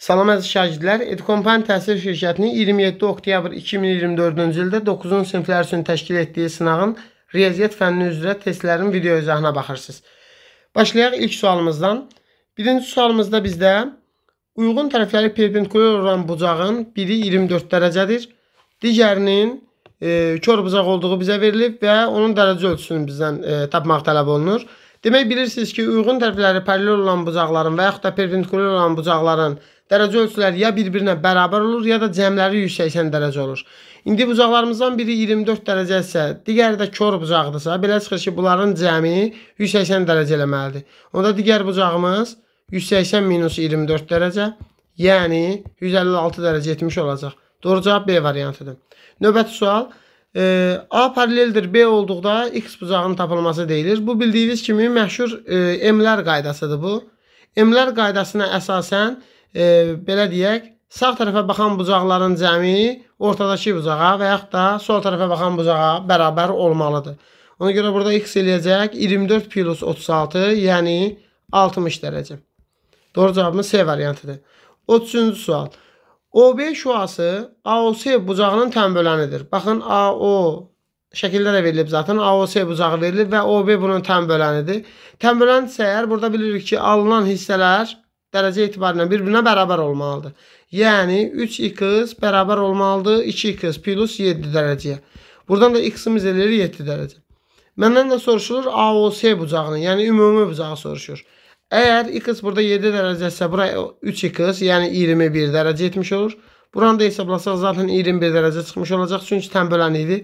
Salam əziz şagirdlər, Edkompaniya Təhsil Şirkətinin 27 oktyabr 2024-cü ildə 9-cu siniflər üçün təşkil etdiyi sınağın riyaziyyat fənni üzrə testlərin video izahına baxırsınız. Başlayaq ilk sualımızdan. Birinci sualımızda bizdə uyğun tərəfləri perpendikulyar olan bucağın biri 24 dərəcədir. Digərinin e, kör bucaq olduğu bizə verilib və onun dərəcə ölçüsünü bizdən e, tapmaq tələb olunur. Demək bilirsiniz ki, uyğun tərəfləri paralel olan bucaqların və yaxud da perpendikulyar olan bucaqların dərəcə ölçüləri ya bir-birinə bərabər olur, ya da cəmləri 180 dərəcə olur. İndi bucaqlarımızdan biri 24 dərəcə isə, digəri də kör bucaqdırsa, belə çıxır ki, bunların cəmi 180 dərəcə eləməlidir. Onda digər bucağımız 180 minus 24 dərəcə, yəni 156 dərəcə etmiş olacaq. Doğru cavab B variantıdır. Növbəti sual. E, A paraleldir B olduqda X bucağının tapılması deyilir. Bu bildiyiniz kimi məşhur e, M-lər qaydasıdır bu. M-lər qaydasına əsasən e, belə deyək, sağ tərəfə baxan bucaqların cəmi ortadakı bucağa və yaxud da sol tərəfə baxan bucağa bərabər olmalıdır. Ona görə burada x eləyəcək 24 plus 36, yəni 60 dərəcə. Doğru cavabımız C variantıdır. 33-cü sual. OB şüası AOC bucağının tən bölənidir. Baxın AO şəkildə də verilib zaten. AOC bucağı verilib və OB bunun tən bölənidir. Tən bölən isə əgər burada bilirik ki, alınan hissələr dərəcə etibarilə bir-birinə bərabər olmalıdır. Yəni 3x bərabər olmalıdır 2x plus 7 dərəcəyə. Buradan da x-imiz eləyir 7 dərəcə. Məndən də soruşulur AOC bucağını, yəni ümumi bucağı soruşur. Əgər x burada 7 dərəcəsə, bura 3x, yəni 21 dərəcə etmiş olur. Buranı da hesablasaq zaten 21 dərəcə çıxmış olacaq. Çünki tənbələn idi.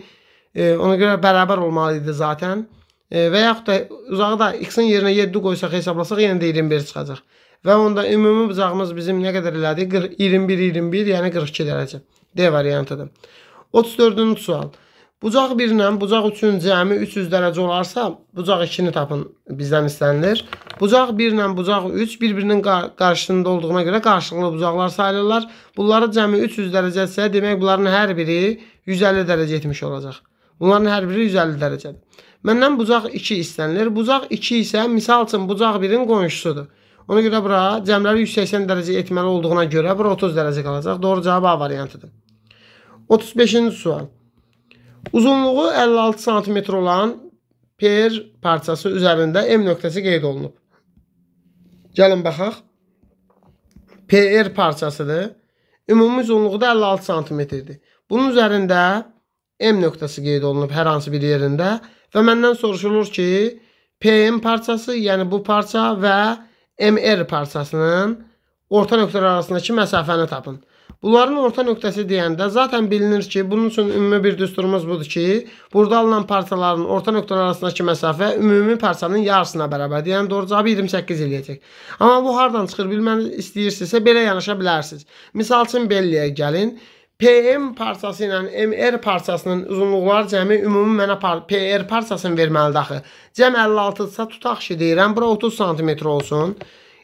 E, ona görə bərabər olmalı idi zaten. E, və yaxud da uzağı da x-in yerinə 7 qoysaq hesablasaq yenə də 21 çıxacaq. Və onda ümumi bucağımız bizim nə qədər elədi? 21-21, yəni 42 dərəcə. D variantıdır. 34-cü sual. Bucaq 1 ilə bucaq 3-ün cəmi 300 dərəcə olarsa, bucaq 2-ni tapın bizdən istənilir. Bucaq 1 ilə bucaq 3 bir-birinin qar qarşısında olduğuna görə qarşılıqlı bucaqlar sayılırlar. Bunları cəmi 300 dərəcə isə demək bunların hər biri 150 dərəcə etmiş olacaq. Bunların hər biri 150 dərəcədir. Məndən bucaq 2 istənilir. Bucaq 2 isə misal üçün bucaq 1-in qonşusudur. Ona görə bura cəmləri 180 dərəcə etməli olduğuna görə bura 30 dərəcə qalacaq. Doğru cavab A variantıdır. 35-ci sual. Uzunluğu 56 sm olan per parçası üzərində M nöqtəsi qeyd olunub. Gəlin baxaq. PR parçasıdır. Ümumi uzunluğu da 56 sm-dir. Bunun üzərində M nöqtəsi qeyd olunub hər hansı bir yerində və məndən soruşulur ki, PM parçası, yəni bu parça və MR parçasının orta nöqtələr arasındakı məsafəni tapın. Bunların orta nöqtəsi deyəndə zaten bilinir ki, bunun üçün ümumi bir düsturumuz budur ki, burada alınan parçaların orta nöqtələr arasındakı məsafə ümumi parçanın yarısına bərabərdir. Yəni doğru cavabı 28 eləyəcək. Amma bu hardan çıxır bilməniz istəyirsinizsə belə yanaşa bilərsiniz. Misal üçün Belliyə gəlin. PM parçası ilə MR parçasının uzunluqları cəmi ümumi mənə par PR parçasını verməlidir axı. Cəm 56-dsa tutaq ki, deyirəm, bura 30 sm olsun.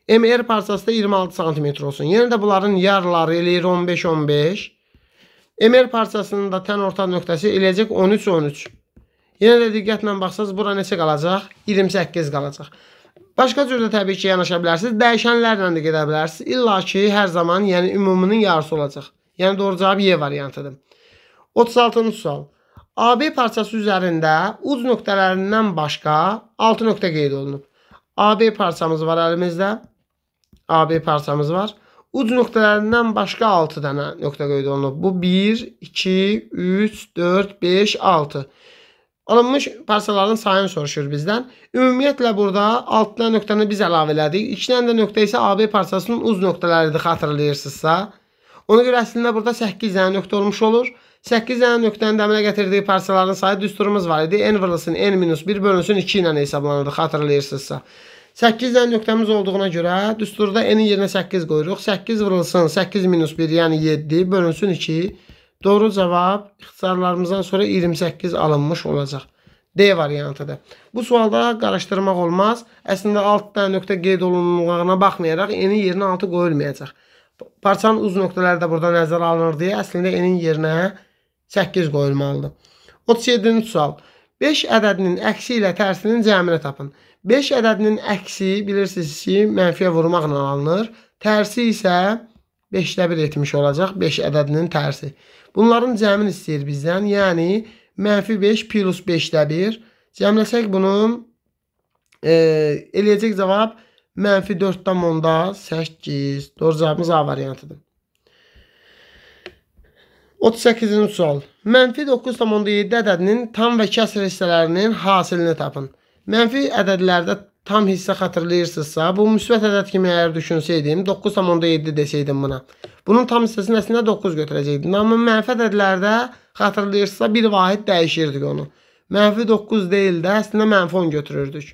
MR parçası da 26 sm olsun. Yenə də bunların yarıları eləyir 15-15. MR parçasının da tən orta nöqtəsi eləyəcək 13-13. Yenə də diqqətlə baxsanız, bura neçə qalacaq? 28 qalacaq. Başqa cür də təbii ki, yanaşa bilərsiniz. Dəyişənlərlə də gedə bilərsiniz. İlla ki, hər zaman, yəni ümuminin yarısı olacaq. Yəni doğru cavab Y variantıdır. 36-cı sual. AB parçası üzərində uc nöqtələrindən başqa 6 nöqtə qeyd olunub. AB parçamız var əlimizdə. AB parçamız var. Uc nöqtələrindən başqa 6 dənə nöqtə qeyd olunub. Bu 1, 2, 3, 4, 5, 6. Alınmış parçaların sayını soruşur bizdən. Ümumiyyətlə burada 6 dənə nöqtəni biz əlavə elədik. 2 dənə də nöqtə isə AB parçasının uc nöqtələridir xatırlayırsınızsa. Ona görə əslində burada 8 dənə nöqtə olmuş olur. 8 dənə nöqtənin də əmələ gətirdiyi parçaların sayı düsturumuz var idi. N vurulsun N-1 bölünsün 2 ilə hesablanırdı xatırlayırsınızsa. 8 dənə nöqtəmiz olduğuna görə düsturda N-in yerinə 8 qoyuruq. 8 vurulsun 8-1 yəni 7 bölünsün 2. Doğru cavab ixtisarlarımızdan sonra 28 alınmış olacaq. D variantıdır. Bu sualda qarışdırmaq olmaz. Əslində 6 dənə nöqtə qeyd olunmağına baxmayaraq N-in yerinə 6 qoyulmayacaq. Parçanın uc nöqtələri də burada nəzərə alınır deyə əslində n-in yerinə 8 qoyulmalıdır. 37-ci sual. 5 ədədinin əksi ilə tərsinin cəmini tapın. 5 ədədinin əksi bilirsiniz ki, mənfiyə vurmaqla alınır. Tərsi isə 5-də 1 etmiş olacaq. 5 ədədinin tərsi. Bunların cəmin istəyir bizdən. Yəni, mənfi 5 plus 5-də 1. Cəmləsək bunun e, eləyəcək cavab 5. Mənfi 4,8. Doğru cavabımız A variantıdır. 38-ci sual. Mənfi 9,7 ədədinin tam və kəsr hissələrinin hasilini tapın. Mənfi ədədlərdə tam hissə xatırlayırsınızsa, bu müsbət ədəd kimi əgər düşünsəydim, 9,7 desəydim buna. Bunun tam hissəsini əslində 9 götürəcəkdim. Amma mənfi ədədlərdə xatırlayırsınızsa, bir vahid dəyişirdik onu. Mənfi 9 deyil də, əslində mənfi 10 götürürdük.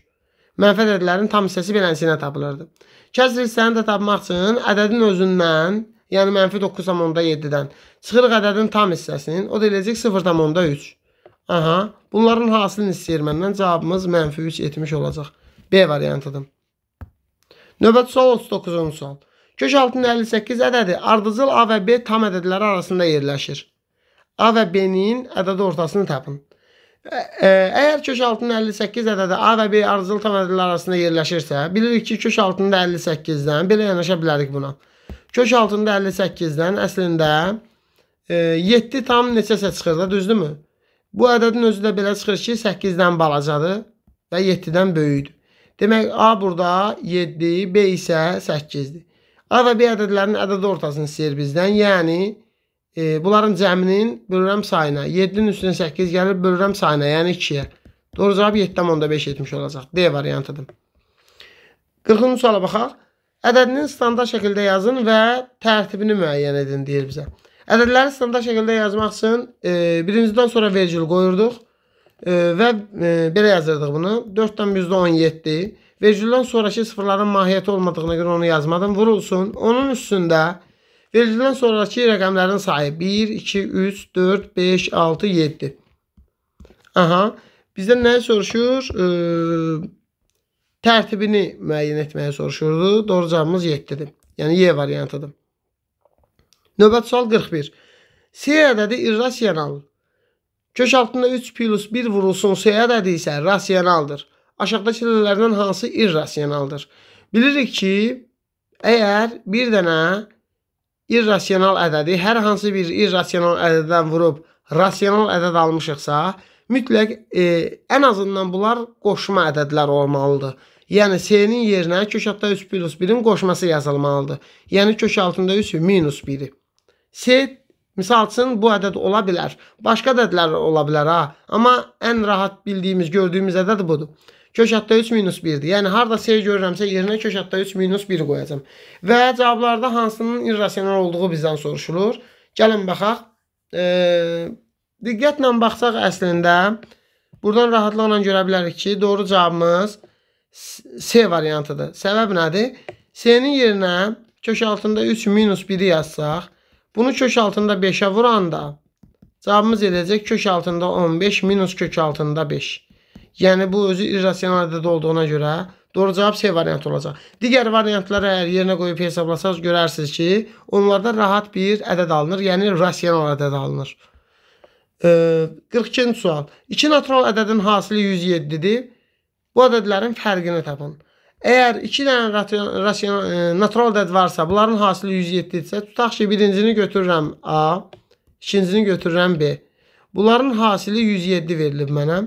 Mənfəd ədədlərinin tam hissəsi beləsinə tapılırdı. Kəsr hissəni də tapmaq üçün ədədin özündən, yəni mənfi 9,7-dən çıxırıq ədədin tam hissəsinin, o da eləyəcək 0,3. Aha, bunların hasilini istəyir məndən cavabımız mənfi 3,70 olacaq. B variantıdır. Növbəti sual 39-cu sual. Kök altında 58 ədədi ardıcıl A və B tam ədədləri arasında yerləşir. A və B-nin ədədi ortasını tapın. Əgər kök altının 58 ədədi A və B ardıcıl tam ədədlər arasında yerləşirsə, bilirik ki, kök altında 58-dən belə yanaşa bilərik buna. Kök altında 58-dən əslində e, 7 tam neçəsə çıxır da, düzdürmü? Bu ədədin özü də belə çıxır ki, 8-dən balacadır və 7-dən böyüdür. Demək, A burada 7, B isə 8-dir. A və B ədədlərinin ədədi ortasını istəyir bizdən, yəni 7. E, bunların cəminin bölürəm sayına. 7-nin üstünə 8 gəlir, bölürəm sayına, yəni 2-yə. Doğru cavab 7,5 etmiş olacaq. D variantıdır. 40-cı suala baxaq. Ədədinin standart şəkildə yazın və tərtibini müəyyən edin deyir bizə. Ədədləri standart şəkildə yazmaq üçün e, birincidən sonra vergül qoyurduq e, və e, belə yazırdıq bunu. 4-dən 117 vergüldən sonraki sıfırların mahiyyəti olmadığına görə onu yazmadım. Vurulsun. Onun üstündə Verildən sonrakı rəqəmlərin sayı 1, 2, 3, 4, 5, 6, 7. Aha. Bizdən nəyi soruşur? E, tərtibini müəyyən etməyi soruşurdu. Doğru cavabımız 7-dir. Yəni Y variantıdır. Növbət sual 41. C ədədi irrasional. Kök altında 3 plus 1 vurulsun C ədədi isə rasionaldır. Aşağıdakı ədədlərdən hansı irrasionaldır? Bilirik ki, əgər bir dənə irrasional ədədi hər hansı bir irrasional ədəddən vurub rasional ədəd almışıqsa, mütləq e, ən azından bunlar qoşma ədədlər olmalıdır. Yəni C-nin yerinə kök altında 3 plus 1-in qoşması yazılmalıdır. Yəni kök altında 3 minus 1-i. C misal üçün bu ədəd ola bilər. Başqa ədədlər ola bilər ha. Amma ən rahat bildiyimiz, gördüyümüz ədəd budur. Kök həddə 3 minus 1-dir. Yəni, harada C görürəmsə, yerinə kök həddə 3 minus 1 qoyacam. Və cavablarda hansının irrasional olduğu bizdən soruşulur. Gəlin, baxaq. E, diqqətlə baxsaq əslində, buradan rahatlıqla görə bilərik ki, doğru cavabımız C variantıdır. Səbəb nədir? C-nin yerinə kök altında 3 minus 1-i yazsaq, bunu kök altında 5-ə vuranda, Cavabımız edəcək kök altında 15 minus kök altında 5. Yəni bu özü irrasional ədəd olduğuna görə doğru cavab C variantı olacaq. Digər variantları əgər yerinə qoyub hesablasanız görərsiniz ki, onlarda rahat bir ədəd alınır, yəni rasional ədəd alınır. E, 42-ci sual. 2 natural ədədin hasili 107-dir. Bu ədədlərin fərqini tapın. Əgər 2 dənə e, natural ədəd varsa, bunların hasili 107 isə tutaq ki, birincini götürürəm A, ikincini götürürəm B. Bunların hasili 107 verilib mənə.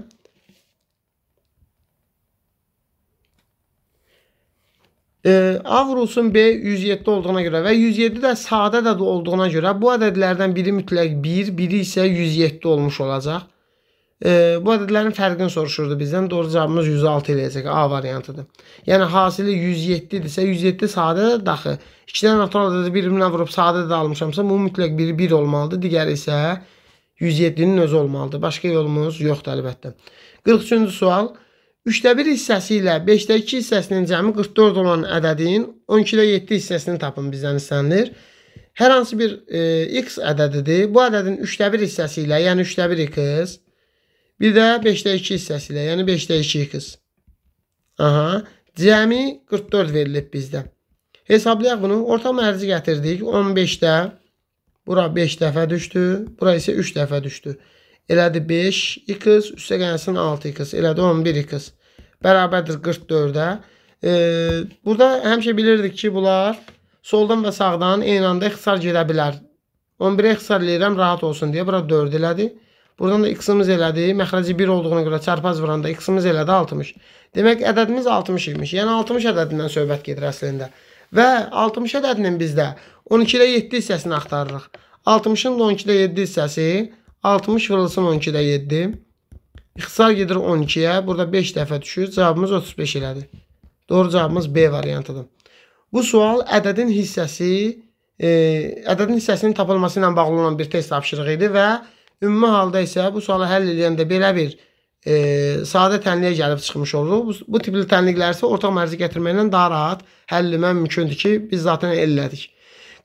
E, A vurulsun B 107 olduğuna görə və 107 də sadə ədəd olduğuna görə bu ədədlərdən biri mütləq 1, biri isə 107 olmuş olacaq. E, bu ədədlərin fərqini soruşurdu bizdən. Doğru cavabımız 106 eləyəcək. A variantıdır. Yəni hasili 107-dirsə, 107 sadədir axı. 2 dənə natural ədədi bir-birinə vurub sadə də almışamsa, bu mütləq biri 1 olmalıdır, digəri isə 107-nin özü olmalıdır. Başqa yolumuz yoxdur əlbəttə. 43-cü sual. Üçdə 1 hissəsi ilə 5də 2 hissəsinin cəmi 44 olan ədədin 12-də 7 hissəsini tapın bizdən istənilir. Hər hansı bir e, x ədədidir. Bu ədədin 3də 1 hissəsi ilə, yəni 3də 1 x, bir də 5də 2 hissəsi ilə, yəni 5də 2 x. Aha, cəmi 44 verilib bizdə. Hesablayaq bunu. Orta mərci gətirdik. 15-də bura 5 dəfə düşdü, bura isə 3 dəfə düşdü elədi 5x, üstə gəlsin 6x, elədi 11x. Bərabərdir 44-ə. E, burada həmişə bilirdik ki, bunlar soldan və sağdan eyni anda ixtisar gedə bilər. 11-ə ixtisar eləyirəm, rahat olsun deyə. Bura 4 elədi. Buradan da x-imiz elədi. Məxrəci 1 olduğuna görə çarpaz vuranda x-imiz elədi 60. Demək, ədədimiz 60 imiş. Yəni 60 ədədindən söhbət gedir əslində. Və 60 ədədinin bizdə 12-də 7 hissəsini axtarırıq. 60-ın da 12-də 7 hissəsi 60 vurulsun 12-də 7. İxtisar gedir 12-yə. Burada 5 dəfə düşür. Cavabımız 35 elədi. Doğru cavabımız B variantıdır. Bu sual ədədin hissəsi e, ədədin hissəsinin tapılması ilə bağlı olan bir test tapşırığı idi və ümumi halda isə bu sualı həll edəndə belə bir e, sadə tənliyə gəlib çıxmış olduq. Bu, bu tipli tənliklər isə ortaq mərzi gətirməklə daha rahat həllimə mümkündür ki, biz zaten elədik.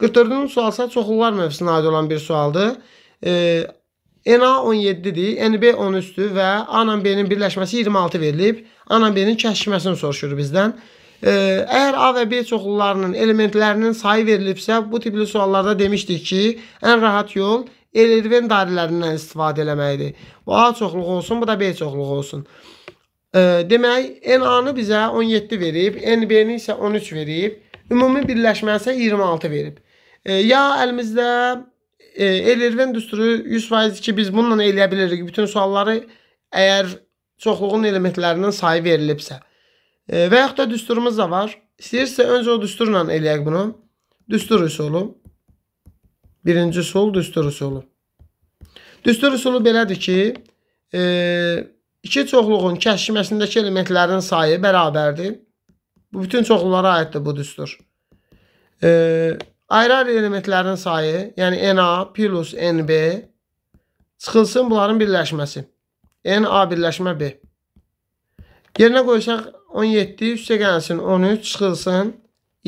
44-cü sualsa çoxlular mövzusuna aid olan bir sualdır. E, NA 17-dir, NB 13-dür və A ilə B-nin birləşməsi 26 verilib. A ilə B-nin kəsişməsini soruşur bizdən. Əgər A və B çoxlularının elementlərinin sayı verilibsə, bu tipli suallarda demişdik ki, ən rahat yol L-Irven dairələrindən istifadə eləməkdir. Bu A çoxluğu olsun, bu da B çoxluğu olsun. Demək, NA-nı bizə 17 verib, NB-ni isə 13 verib, ümumi birləşmə isə 26 verib. Ya əlimizdə e, el elvə düsturu 100% ki, biz bununla eləyə bilərik. Bütün sualları əgər çoxluğun elementlərindən sayı verilibsə. E, və yaxud da düsturumuz da var. İstəyirsə öncə o düsturla eləyək bunu. Düstur üsulu. Birinci üsul düstur üsulu. Düstur üsulu belədir ki, e, iki çoxluğun kəşməsindəki elementlərin sayı bərabərdir. Bu bütün çoxlulara aiddir bu düstur. Eee Ayrı-ayrı elementlərin sayı, yəni NA plus NB çıxılsın bunların birləşməsi. NA birləşmə B. Yerinə qoysaq 17 üstə gəlsin 13 çıxılsın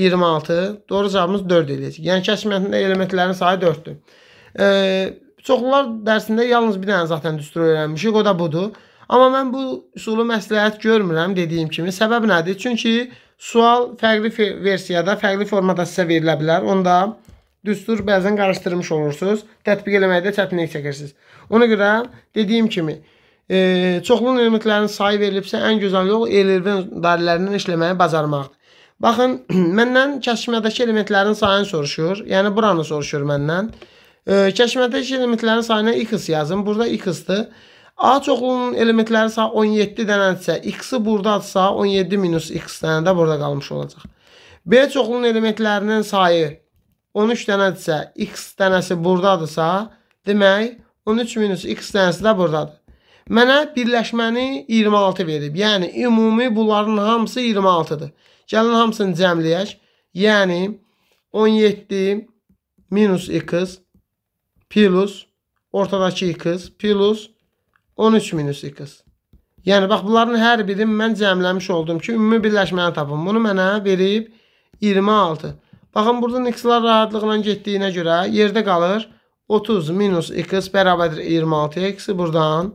26. Doğru cavabımız 4 eləyəcək. Yəni kəşfiyyatında elementlərin sayı 4-dür. E, çoxlar dərsində yalnız bir dənə zaten düstur öyrənmişik, o da budur. Amma mən bu üsulu məsləhət görmürəm dediyim kimi. Səbəb nədir? Çünki Sual fərqli versiyada, fərqli formada sizə verilə bilər. Onda düstur bəzən qarışdırmış olursunuz. Tətbiq eləməkdə çətinlik çəkirsiniz. Ona görə dediyim kimi, e, çoxlu nümunələrin sayı verilibsə, ən gözəl yol elvin dairələrindən işləməyi bacarmaqdır. Baxın, məndən kəşfiyyədəki elementlərin sayını soruşur. Yəni, buranı soruşur məndən. E, kəşfiyyədəki elementlərin sayına x yazın. Burada x-dir. A çoxlunun elementləri sağ 17 dənədirsə, x-i buradadırsa, 17 minus x dənə də burada qalmış olacaq. B çoxlunun elementlərinin sayı 13 dənədirsə, x dənəsi buradadırsa, demək 13 minus x dənəsi də buradadır. Mənə birləşməni 26 verib. Yəni, ümumi bunların hamısı 26-dır. Gəlin hamısını cəmləyək. Yəni, 17 minus x plus ortadakı x plus 17 13 minus 2. Yəni, bax, bunların hər birini mən cəmləmiş oldum ki, ümumi birləşməni tapın. Bunu mənə verib 26. Baxın, buradan x-lar rahatlıqla getdiyinə görə yerdə qalır 30 minus x bərabərdir 26x. Buradan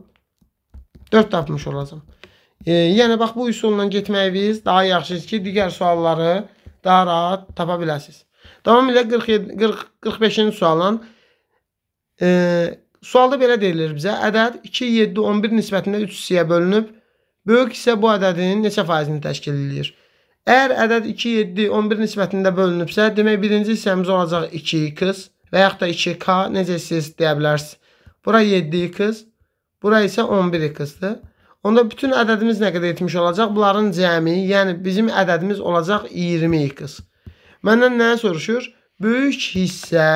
4 tapmış olacam. E, yəni, bax, bu üsulla getməyiniz daha yaxşıdır ki, digər sualları daha rahat tapa biləsiniz. Tamamilə 47, 40, 45-ci sualan e, Sualda belə deyilir bizə, ədəd 2, 7, 11 nisbətində 3 hissəyə bölünüb, böyük hissə bu ədədin neçə faizini təşkil edir? Əgər ədəd 2, 7, 11 nisbətində bölünübsə, demək birinci hissəmiz olacaq 2 qız və yaxud da 2k, necə siz deyə bilərsiniz. Bura 7 qız, bura isə 11 qızdır. Onda bütün ədədimiz nə qədər etmiş olacaq? Bunların cəmi, yəni bizim ədədimiz olacaq 20 qız. Məndən nəyə soruşur? Böyük hissə,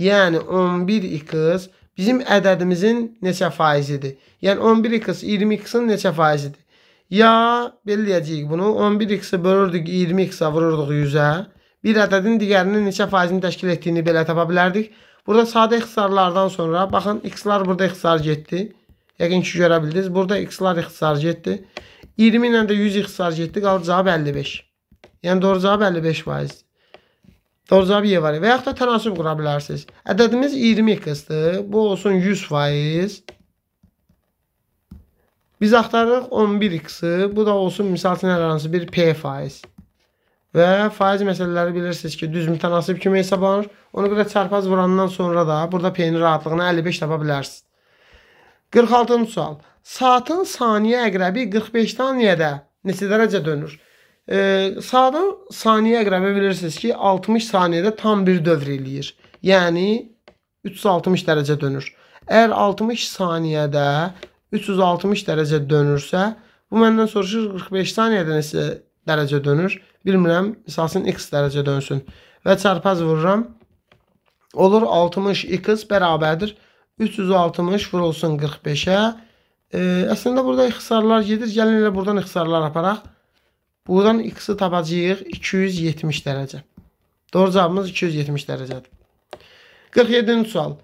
yəni 11 qız bizim ədədimizin neçə faizidir? Yəni 11x 20x-in neçə faizidir? Ya belirləyəcəyik bunu. 11x-i bölürdük 20x-ə vururduq 100-ə. Bir ədədin digərinin neçə faizini təşkil etdiyini belə tapa bilərdik. Burada sadə ixtisarlardan sonra baxın x-lar burada ixtisar getdi. Yəqin ki görə bildiniz. Burada x-lar ixtisar getdi. 20 ilə də 100 ixtisar getdi. Qaldı cavab 55. Yəni doğru cavab 55 faizdir. Doğrucavab Y var. Və yaxud da tənasüb qura bilərsiniz. Ədədimiz 22-dir. Bu olsun 100%. Biz axtarırıq 11x-i. Bu da olsun misal üçün hər hansı bir p faiz. Və faiz məsələləri bilirsiniz ki, düz mütənasib kimi hesablanır. Ona görə çarpaz vurandan sonra da burada p-nin rahatlığına 55 tapa bilərsiniz. 46-cı sual. Saatın saniyə əqrəbi 45 saniyədə neçə dərəcə dönür? E, sağdan saniyəyə qrafə bilirsiniz ki, 60 saniyədə tam bir dövr eləyir. Yəni 360 dərəcə dönür. Əgər 60 saniyədə 360 dərəcə dönürsə, bu məndən soruşur 45 saniyədə neçə dərəcə dönür? Bilmirəm, misalsın x dərəcə dönsün. Və çarpaz vururam. Olur 60 x bərabərdir 360 vurulsun 45-ə. E, əslində burada ixtisarlar gedir. Gəlin elə buradan ixtisarlar aparaq. Buradan x-i tapacağıq 270 dərəcə. Doğru cavabımız 270 dərəcədir. 47-ci sual.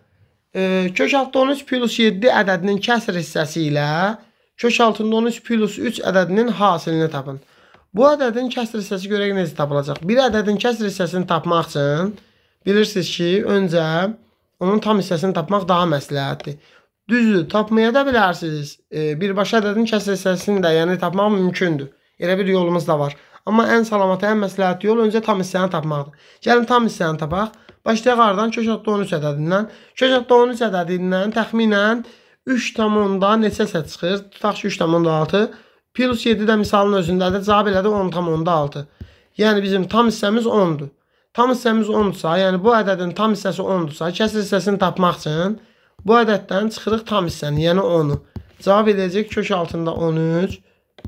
E, kök altında 13 plus 7 ədədinin kəsr hissəsi ilə kök altında 13 plus 3 ədədinin hasilini tapın. Bu ədədin kəsr hissəsi görə necə tapılacaq? Bir ədədin kəsr hissəsini tapmaq üçün bilirsiniz ki, öncə onun tam hissəsini tapmaq daha məsləhətdir. Düzdür, tapmaya da bilərsiniz. E, birbaşa ədədin kəsr hissəsini də yəni tapmaq mümkündür. Elə bir yolumuz da var. Amma ən salamat, ən məsləhətli yol öncə tam hissəni tapmaqdır. Gəlin tam hissəni tapaq. Başlayaq hardan? Kök haqqı 13 ədədindən. Kök haqqı 13 ədədindən təxminən 3,10-da neçə səs çıxır? Tutaq ki 3,6. Plus 7 də misalın özündədir. Cavab elədi 10,6. Yəni bizim tam hissəmiz 10-dur. Tam hissəmiz 10-dursa, yəni bu ədədin tam hissəsi 10-dursa, kəsir hissəsini tapmaq üçün bu ədəddən çıxırıq tam hissəni, yəni 10-u. Cavab edəcək kök altında 13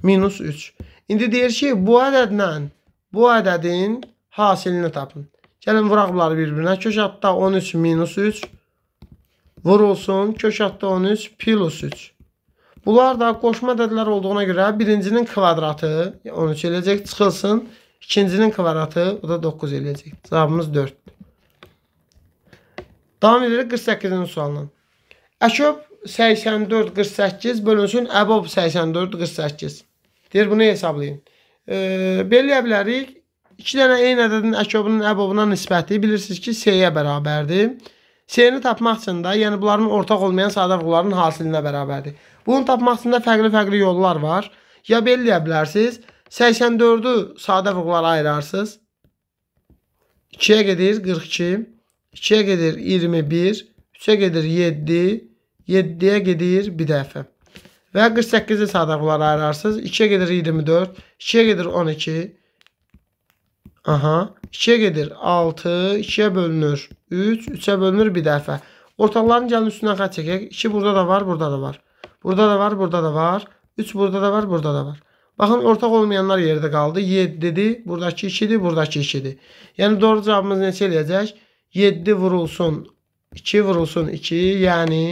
minus 3. İndi deyir ki, bu ədədlə bu ədədin hasilini tapın. Gəlin vuraq bunları bir-birinə. Kök altda 13 minus 3 vurulsun. Kök altda 13 plus 3. Bunlar da qoşma ədədlər olduğuna görə birincinin kvadratı 13 eləyəcək, çıxılsın. İkincinin kvadratı o da 9 eləyəcək. Cavabımız 4-dür. Davam edirik 48-ci sualına. Əköb 84 48 bölünsün Əbob 84 48. Deyir bunu hesablayın. E, belirləyə bilərik. 2 dənə eyni ədədin əkobunun əbobuna nisbəti bilirsiniz ki, S-yə bərabərdir. S-ni tapmaq üçün də, yəni bunların ortaq olmayan sadə rəqəmlərin hasilinə bərabərdir. Bunu tapmaq üçün də fərqli-fərqli yollar var. Ya belirləyə bilərsiniz, 84-ü sadə rəqəmlərə ayırarsınız. 2-yə gedir 42, 2-yə gedir 21, 3-ə gedir 7, 7-yə gedir bir dəfə. Və 48-i sadəqlara ayırarsınız. 2-yə gedir 24, 2-yə gedir 12. Aha, 2-yə gedir 6, 2-yə bölünür 3, 3-ə bölünür bir dəfə. Ortaqların gəlin üstündən xət çəkək. 2 burada da var, burada da var. Burada da var, burada da var. 3 burada da var, burada da var. Baxın, ortaq olmayanlar yerdə qaldı. 7-dir, buradakı 2-dir, buradakı 2-dir. Yəni, doğru cavabımız neçə eləyəcək? 7 vurulsun 2 vurulsun 2, yəni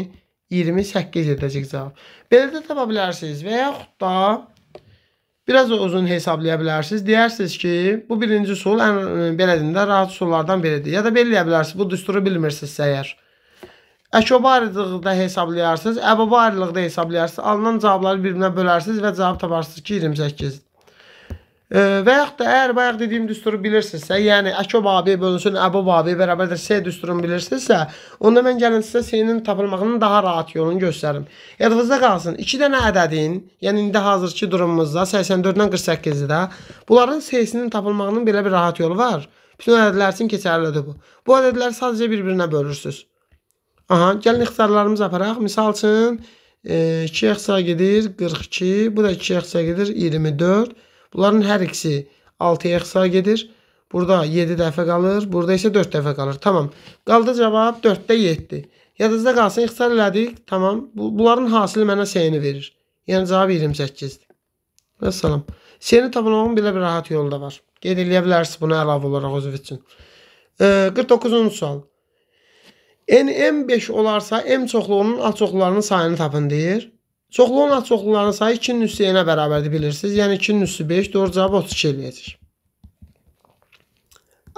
28 edəcək cavab. Belə də tapa bilərsiniz və yaxud da biraz da uzun hesablaya bilərsiniz. Deyərsiniz ki, bu birinci üsul ən e, belə deyim də rahat üsullardan biridir. Ya da belə bilərsiniz. Bu düsturu bilmirsinizsə əgər. Əkobarlıqda hesablayarsınız, əbabarlıqda hesablayarsınız. Alınan cavabları bir-birinə bölərsiniz və cavab taparsınız ki, 28-dir və yaxud da əgər bayaq dediyim düsturu bilirsinizsə, yəni Əko Babi bölünsün Əbu Babi bərabərdir S düsturunu bilirsinizsə, onda mən gəlin sizə S-nin tapılmağının daha rahat yolunu göstərim. Yadınızda qalsın, 2 dənə ədədin, yəni indi hazırki durumumuzda 84-dən 48-də bunların S-sinin tapılmağının belə bir rahat yolu var. Bütün ədədlər üçün keçərlidir bu. Bu ədədləri sadəcə bir-birinə bölürsüz. Aha, gəlin ixtisarlarımızı aparaq. Misal üçün, 2 e, xsa gedir 42, bu da 2 xsa gedir 24. Bunların hər ikisi 6-ya ixtisar gedir. Burada 7 dəfə qalır, burada isə 4 dəfə qalır. Tamam. Qaldı cavab 4-də 7. Yadınızda qalsın, ixtisar elədik. Tamam. Bu, bunların hasili mənə seyini verir. Yəni cavab 28-dir. Və salam. Seyini tapılmağın belə bir rahat yolu da var. Qeyd eləyə bilərsiniz bunu əlavə olaraq özünüz üçün. E, 49-cu sual. N M5 olarsa M çoxluğunun A çoxlularının sayını tapın deyir. Çoxluğun az çoxluqlarının sayı 2-nin üstü n-ə bərabərdir bilirsiniz. Yəni 2-nin üstü 5, doğru cavabı 32 eləyəcək.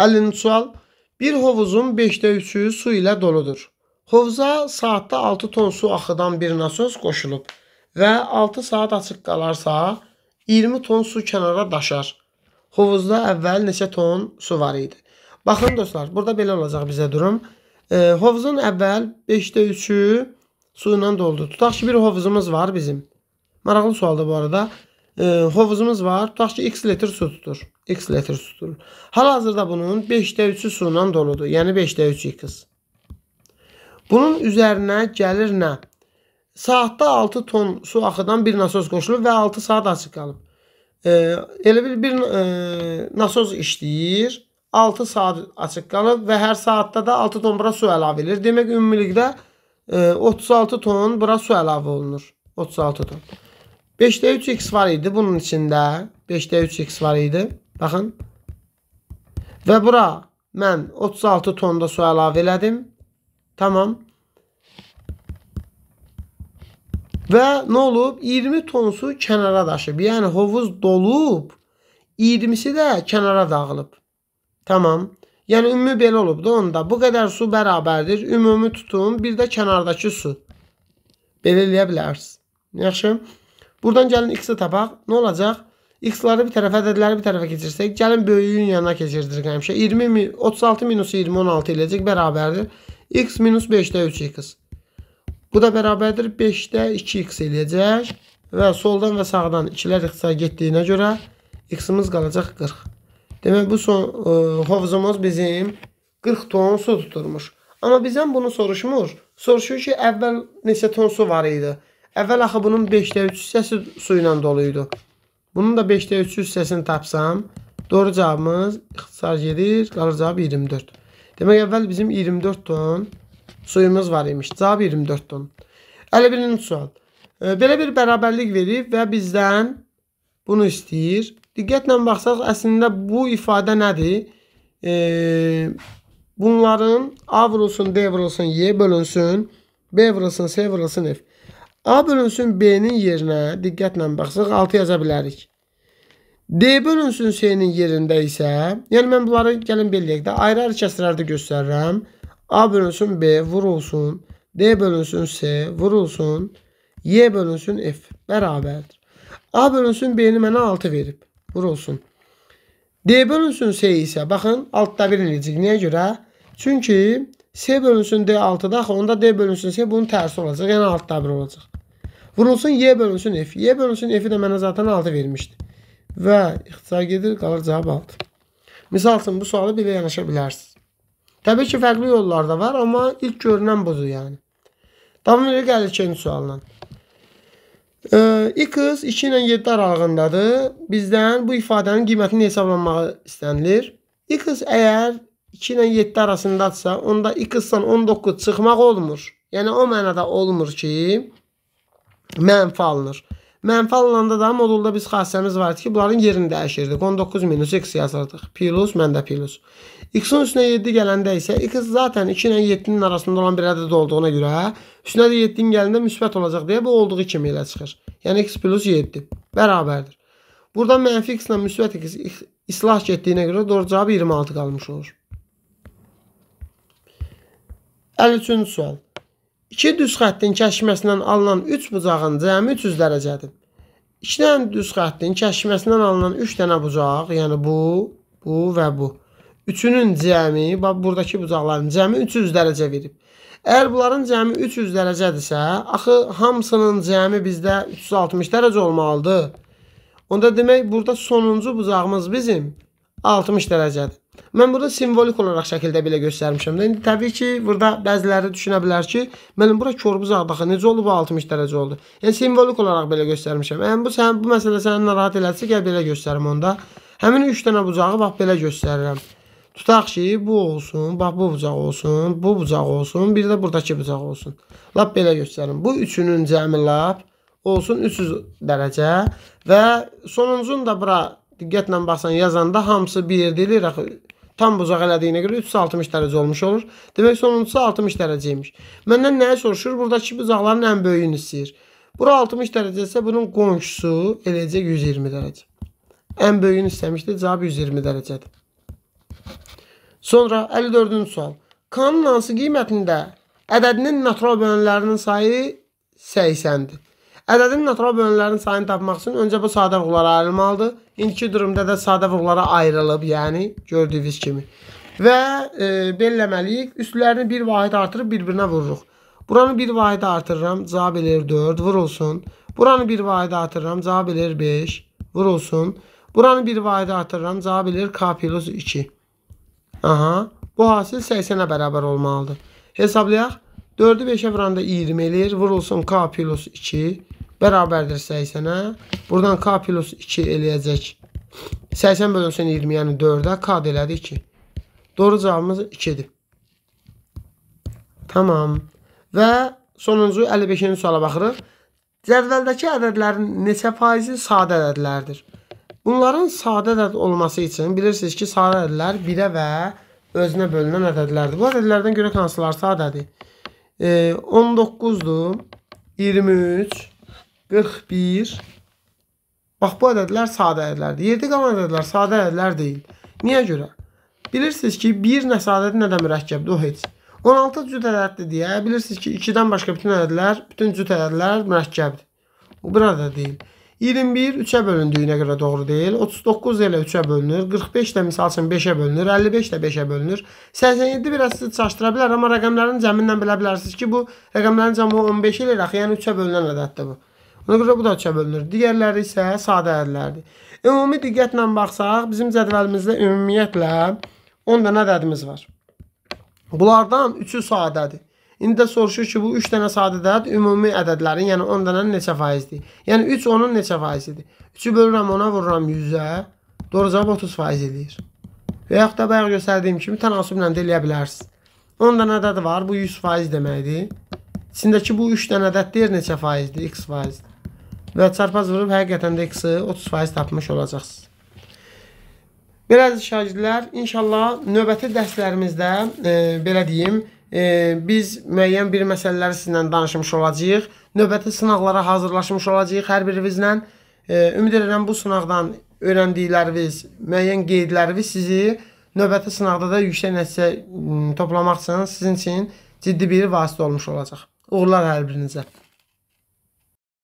50-ci sual. Bir hovuzun 5-də 3-ü su ilə doludur. Hovuza saatda 6 ton su axıdan bir nasos qoşulub və 6 saat açıq qalarsa 20 ton su kənara daşar. Hovuzda əvvəl neçə ton su var idi? Baxın dostlar, burada belə olacaq bizə durum. E, hovuzun əvvəl 5-də 3-ü suyla doldu. Tutaq ki bir hovuzumuz var bizim. Maraqlı sualdır bu arada. E, hovuzumuz var. Tutaq ki x litre su tutur. X litre su tutur. Hal-hazırda bunun 5-də 3-ü suyla doludur. Yəni 5-də 3x. Bunun üzərinə gəlir nə? Saatda 6 ton su axıdan bir nasos qoşulur və 6 saat açıq qalıb. E, elə bir, bir e, nasos işləyir. 6 saat açıq qalıb və hər saatda da 6 ton bura su əlavə edilir. Demək ümumilikdə 36 ton bura su əlavə olunur. 36 ton. 5'də 3x var idi bunun içində. 5'də 3x var idi. Baxın. Və bura mən 36 tonda su əlavə elədim. Tamam. Və nə olub? 20 ton su kənara daşıb. Yəni hovuz dolub, 20-si də kənara dağılıb. Tamam. Yəni ümumi belə olub da onda. Bu qədər su bərabərdir ümumi tutum, bir də kənardakı su. Belə eləyə bilərsiniz. Yaxşı? Buradan gəlin x-i tapaq. Nə olacaq? X-ları bir tərəfə, ədədləri bir tərəfə keçirsək, gəlin böyüyün yanına keçirdirik həmişə. 20 36 minus 20 16 eləyəcək bərabərdir. X minus 5-də 3x. Bu da bərabərdir 5-də 2x eləyəcək və soldan və sağdan 2-lər ixtisar getdiyinə görə x-imiz qalacaq 40. Demək bu son, ə, e, hovuzumuz bizim 40 ton su tuturmuş. Amma bizdən bunu soruşmur. Soruşur ki, əvvəl neçə ton su var idi? Əvvəl axı bunun 5-də 3 hissəsi su ilə dolu idi. Bunun da 5-də 3 hissəsini tapsam, doğru cavabımız ixtisar gedir, qalır cavab 24. Demək əvvəl bizim 24 ton suyumuz var imiş. Cavab 24 ton. 51-ci sual. E, belə bir bərabərlik verib və bizdən bunu istəyir. Diqqətlə baxsaq, əslində bu ifadə nədir? E, bunların A vurulsun, D vurulsun, Y bölünsün, B vurulsun, C vurulsun, F. A bölünsün B-nin yerinə, diqqətlə baxsaq, 6 yaza bilərik. D bölünsün C-nin yerində isə, yəni mən bunları gəlin beləyək də, ayrı-ayrı kəsirlərdə göstərirəm. A bölünsün B vurulsun, D bölünsün C vurulsun, Y bölünsün F bərabərdir. A bölünsün B-ni mənə 6 verib vurulsun. D bölünsün S isə baxın altda bir eləyəcək. Niyə görə? Çünki S bölünsün D altıda axı onda D bölünsün S bunun tərsi olacaq. Yəni altda bir olacaq. Vurulsun Y bölünsün F. Y bölünsün F-i də mənə zaten 6 vermişdi. Və ixtisar gedir qalır cavab 6. Misal üçün bu sualı belə yanaşa bilərsiniz. Təbii ki, fərqli yollar da var, amma ilk görünən budur yəni. Davam edirik 52-ci sualla x 2 ilə 7 aralığındadır. Bizdən bu ifadənin qiymətini hesablanmağı istənilir. x əgər 2 ilə 7 arasındadsa, onda x-dan 19 çıxmaq olmur. Yəni o mənada olmur ki, mənfi alınır. Mənfi alınanda da modulda biz xassəmiz vardı ki, bunların yerini dəyişirdik. 19 minus x yazırdıq. Plus, məndə plus. X-in üstünə 7 gələndə isə x zaten 2 ilə 7-nin arasında olan bir ədəd olduğuna görə üstünə də 7-nin gələndə müsbət olacaq deyə bu olduğu kimi elə çıxır. Yəni x plus 7 bərabərdir. Burada mənfi x ilə müsbət x islah getdiyinə görə doğru cavab 26 qalmış olur. 53-cü sual. İki düz xəttin kəşməsindən alınan 3 bucağın cəmi 300 dərəcədir. 2 dənə düz xəttin kəşməsindən alınan 3 dənə bucaq, yəni bu, bu və bu. Üçünün cəmi, bax buradakı bucaqların cəmi 300 dərəcə verib. Əgər bunların cəmi 300 dərəcədirsə, axı hamısının cəmi bizdə 360 dərəcə olmalıdır. Onda demək burada sonuncu bucağımız bizim 60 dərəcədir. Mən burada simvolik olaraq şəkildə belə göstərmişəm də. İndi təbii ki, burada bəziləri düşünə bilər ki, mənim bura korbuza baxın, necə oldu bu 60 dərəcə oldu. Yəni simvolik olaraq belə göstərmişəm. Yəni bu sənin bu məsələ səni narahat eləsə, gəl belə göstərim onda. Həmin 3 dənə bucağı bax belə göstərirəm. Tutaq ki, bu olsun, bax bu bucaq olsun, bu bucaq olsun, bir də burdakı bucaq olsun. Lap belə göstərim. Bu üçünün cəmi lap olsun 300 dərəcə və sonuncun da bura diqqətlə baxsan yazanda hamısı bir yerdə eləyir axı. Tam buzaq elədiyinə görə 360 dərəcə olmuş olur. Demək sonuncusu 60 dərəcə imiş. Məndən nəyi soruşur? Buradakı buzaqların ən böyüyünü istəyir. Bura 60 dərəcə isə bunun qonşusu eləyəcək 120 dərəcə. Ən böyüyünü istəmişdi, cavab 120 dərəcədir. Sonra 54-cü sual. K-nın hansı qiymətində ədədinin natural bölənlərinin sayı 80-dir? Ədədin natural bölünlərinin sayını tapmaq üçün öncə bu sadə vurğulara ayrılmalıdır. İndiki durumda da sadə vurğulara ayrılıb, yəni gördüyünüz kimi. Və e, belləməliyik. Üstlərini bir vahid artırıb bir-birinə vururuq. Buranı bir vahid artırıram, cavab eləyir 4, vurulsun. Buranı bir vahid artırıram, cavab eləyir 5, vurulsun. Buranı bir vahid artırıram, cavab eləyir k plus 2. Aha, bu hasil 80-ə bərabər olmalıdır. Hesablayaq. 4-ü 5-ə vuranda 20 eləyir. Vurulsun k plus 2 bərabərdir 80-ə. Hə? Buradan k plus 2 eləyəcək. 80 bölünsün 20, yəni 4-ə. K da elədi 2. Doğru cavabımız 2-dir. Tamam. Və sonuncu 55-ci suala baxırıq. Cədvəldəki ədədlərin neçə faizi sadə ədədlərdir? Bunların sadə ədəd olması üçün bilirsiniz ki, sadə ədədlər birə və özünə bölünən ədədlərdir. Bu ədədlərdən görə hansılar sadədir? E, 19-dur, 23, 41. Bax bu ədədlər sadə ədədlərdir. Yerdə qalan ədədlər sadə ədədlər deyil. Niyə görə? Bilirsiniz ki, 1 nə sadədir, nə də mürəkkəbdir, o heç. 16 cüt ədəddir deyə bilirsiniz ki, 2-dən başqa bütün ədədlər, bütün cüt ədədlər mürəkkəbdir. Bu burada deyil. 21 3-ə bölündüyünə görə doğru deyil. 39 ilə 3-ə bölünür. 45 ilə misal üçün 5-ə bölünür. 55 ilə 5-ə bölünür. 87 biraz sizi çaşdıra bilər, amma rəqəmlərin cəmindən bilə bilərsiniz ki, bu rəqəmlərin cəmi 15 eləyir axı, yəni 3-ə bölünən ədəddir bu. Ona görə bu da üçə bölünür. Digərləri isə sadə ədlərdir. Ümumi diqqətlə baxsaq, bizim cədvəlimizdə ümumiyyətlə 10 dənə ədədimiz var. Bunlardan 3-ü sadədir. İndi də soruşur ki, bu 3 dənə sadə ədəd ümumi ədədlərin, yəni 10 dənənin neçə faizidir? Yəni 3 onun neçə faizidir? 3-ü bölürəm ona, vururam 100-ə. Doğru cavab 30 faiz eləyir. Və yaxud da bayaq göstərdiyim kimi tənasüblə də eləyə bilərsiniz. 10 dənə ədəd var, bu 100 faiz deməkdir. İçindəki bu 3 dənə ədəd deyir neçə faizdir? X faizdir və çarpaz vurub həqiqətən də x-i 30% tapmış olacaqsınız. Belə əziz şagirdlər, inşallah növbəti dərslərimizdə e, belə deyim, e, biz müəyyən bir məsələləri sizinlə danışmış olacağıq. Növbəti sınaqlara hazırlaşmış olacağıq hər birinizlə. E, ümid edirəm bu sınaqdan öyrəndikləriniz, müəyyən qeydləriniz sizi növbəti sınaqda da yüksək nəticə toplamaq üçün sizin üçün ciddi bir vasitə olmuş olacaq. Uğurlar hər birinizə.